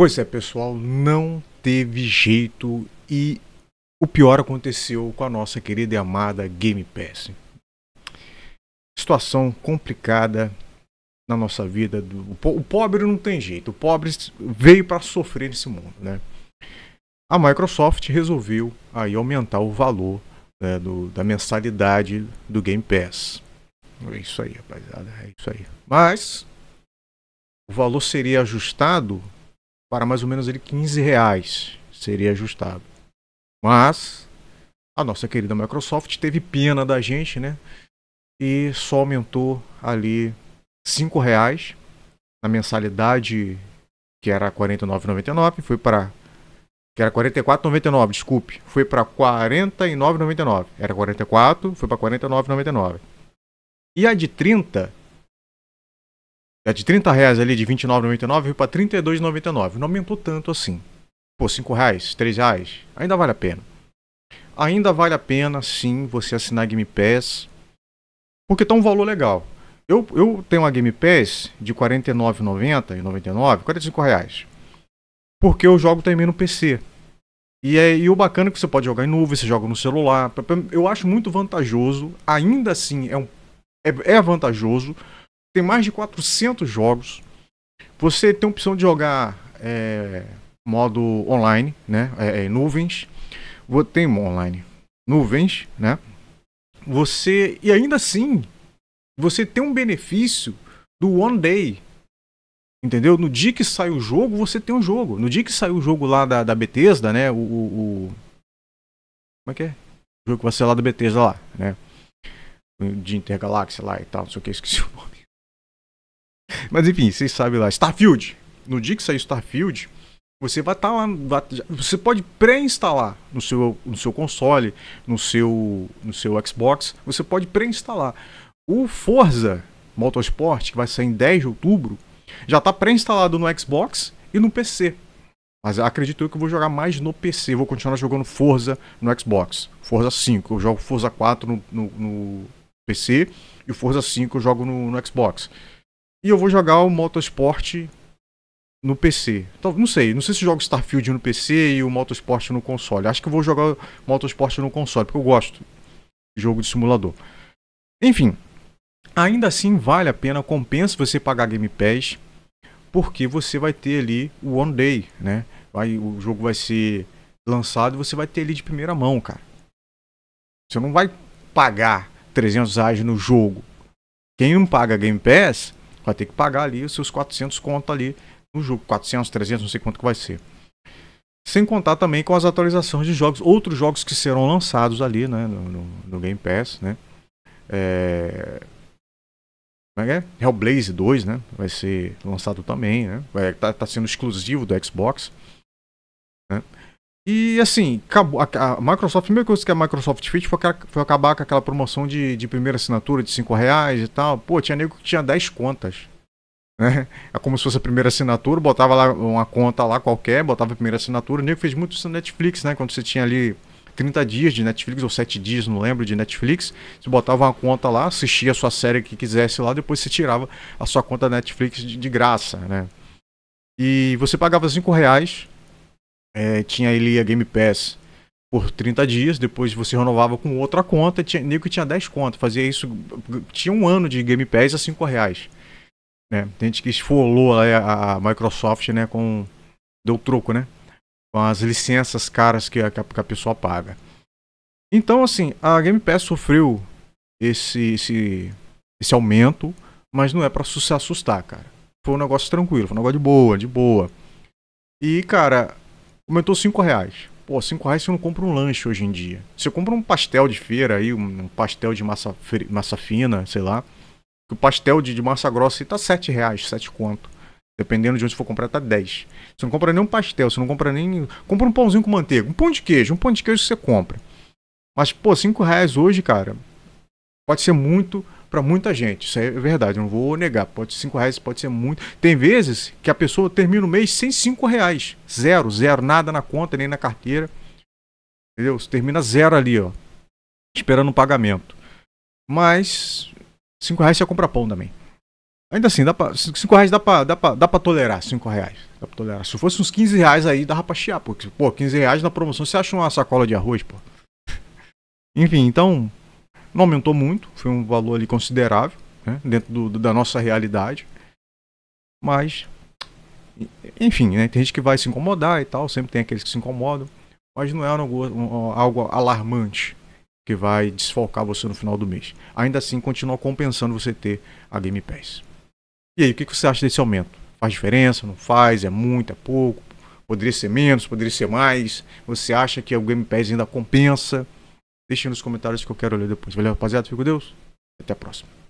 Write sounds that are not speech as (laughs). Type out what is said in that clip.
Pois é, pessoal, não teve jeito e o pior aconteceu com a nossa querida e amada Game Pass. Situação complicada na nossa vida. Do... O pobre não tem jeito, o pobre veio para sofrer nesse mundo, né? A Microsoft resolveu aí aumentar o valor né, do, da mensalidade do Game Pass. É isso aí, rapaziada, é isso aí. Mas o valor seria ajustado para mais ou menos ele 15 reais seria ajustado. Mas a nossa querida Microsoft teve pena da gente, né? E só aumentou ali 5 reais na mensalidade que era 49,99, foi para que era 44,99, desculpe, foi para 49,99. Era 44, foi para 49,99. E a de 30 é de 30 reais ali, de 29,99, veio pra 32,99. Não aumentou tanto assim. Pô, 5 reais, 3 reais, ainda vale a pena. Ainda vale a pena, sim, você assinar Game Pass. Porque tá um valor legal. Eu, eu tenho uma Game Pass de R$ 49,90 e 99, 45 reais. Porque eu jogo também no PC. E, é, e o bacana é que você pode jogar em nuvem, você joga no celular. Eu acho muito vantajoso. Ainda assim, é, um, é, é vantajoso tem mais de 400 jogos. Você tem a opção de jogar é, modo online, né? É, é, nuvens. Tem online. Nuvens, né? Você. E ainda assim, você tem um benefício do One Day. Entendeu? No dia que sai o jogo, você tem o um jogo. No dia que sai o jogo lá da, da Bethesda, né? O, o, o, Como é que é? O jogo que vai ser lá da Bethesda lá, né? De Intergaláxia lá e tal, não sei o que, esqueci o nome. Mas enfim, vocês sabem lá. Starfield. No dia que sair Starfield, você vai estar tá lá. Vai, você pode pré-instalar no seu, no seu console, no seu, no seu Xbox. Você pode pré-instalar. O Forza Motorsport, que vai sair em 10 de outubro, já está pré-instalado no Xbox e no PC. Mas acredito eu que eu vou jogar mais no PC. Vou continuar jogando Forza no Xbox. Forza 5. Eu jogo Forza 4 no, no, no PC. E o Forza 5 eu jogo no, no Xbox. E eu vou jogar o Motorsport no PC. Então, não sei, não sei se jogo Starfield no PC e o Motorsport no console. Acho que eu vou jogar Motorsport no console, porque eu gosto de jogo de simulador. Enfim, ainda assim vale a pena, compensa você pagar Game Pass, porque você vai ter ali o One Day, né? aí o jogo vai ser lançado e você vai ter ali de primeira mão, cara. Você não vai pagar 300 reais no jogo. Quem não paga Game Pass vai ter que pagar ali os seus 400 conto ali no jogo, 400, 300, não sei quanto que vai ser. Sem contar também com as atualizações de jogos, outros jogos que serão lançados ali né, no, no, no Game Pass, né? É... Como é que é? Hellblaze 2, né? Vai ser lançado também, né? Vai, tá, tá sendo exclusivo do Xbox. Né? E assim, acabou, a, a Microsoft, a primeira coisa que a Microsoft fez foi, foi acabar com aquela promoção de, de primeira assinatura de 5 reais e tal. Pô, tinha nego que tinha 10 contas. Né? É como se fosse a primeira assinatura, botava lá uma conta lá qualquer, botava a primeira assinatura. O nego fez muito isso na Netflix, né? Quando você tinha ali 30 dias de Netflix ou 7 dias, não lembro, de Netflix. Você botava uma conta lá, assistia a sua série que quisesse lá, depois você tirava a sua conta Netflix de, de graça, né? E você pagava 5 reais é, tinha ele a Game Pass por 30 dias, depois você renovava com outra conta, tinha, nem que tinha 10 contas, fazia isso, tinha um ano de Game Pass a 5 reais. Né? Tem gente que esfolou a, a, Microsoft, né, com, deu troco, né, com as licenças caras que a, que a pessoa paga. Então, assim, a Game Pass sofreu esse, esse, esse aumento, mas não é para se assustar, cara. Foi um negócio tranquilo, foi um negócio de boa, de boa. E, cara, Aumentou 5 reais. Pô, 5 reais você não compra um lanche hoje em dia. Você compra um pastel de feira aí, um pastel de massa, massa fina, sei lá. O pastel de, de massa grossa aí tá 7 reais, 7 conto. Dependendo de onde for comprar, tá 10. Você não compra nem um pastel, você não compra nem. Compra um pãozinho com manteiga. Um pão de queijo, um pão de queijo você compra. Mas, pô, 5 reais hoje, cara, Pode ser muito para muita gente, isso é verdade, não vou negar. Pode ser 5 reais, pode ser muito. Tem vezes que a pessoa termina o mês sem 5 reais. Zero, zero, nada na conta, nem na carteira. Entendeu? Você termina zero ali, ó. Esperando o um pagamento. Mas 5 reais você compra pão também. Ainda assim, dá pra, 5 reais dá pra, dá, pra, dá pra tolerar, 5 reais. Dá pra tolerar. Se fosse uns 15 reais aí, dava pra chiar, porque Pô, 15 reais na promoção, você acha uma sacola de arroz, pô. (laughs) Enfim, então, não aumentou muito, foi um valor ali considerável, né, dentro do, da nossa realidade. Mas, enfim, né, tem gente que vai se incomodar e tal, sempre tem aqueles que se incomodam, mas não é algo, algo alarmante que vai desfocar você no final do mês. Ainda assim, continua compensando você ter a Game Pass. E aí, o que você acha desse aumento? Faz diferença? Não faz? É muito? É pouco? Poderia ser menos? Poderia ser mais? Você acha que o Game Pass ainda compensa? Deixem nos comentários que eu quero ler depois. Valeu, rapaziada. Fico com Deus. Até a próxima.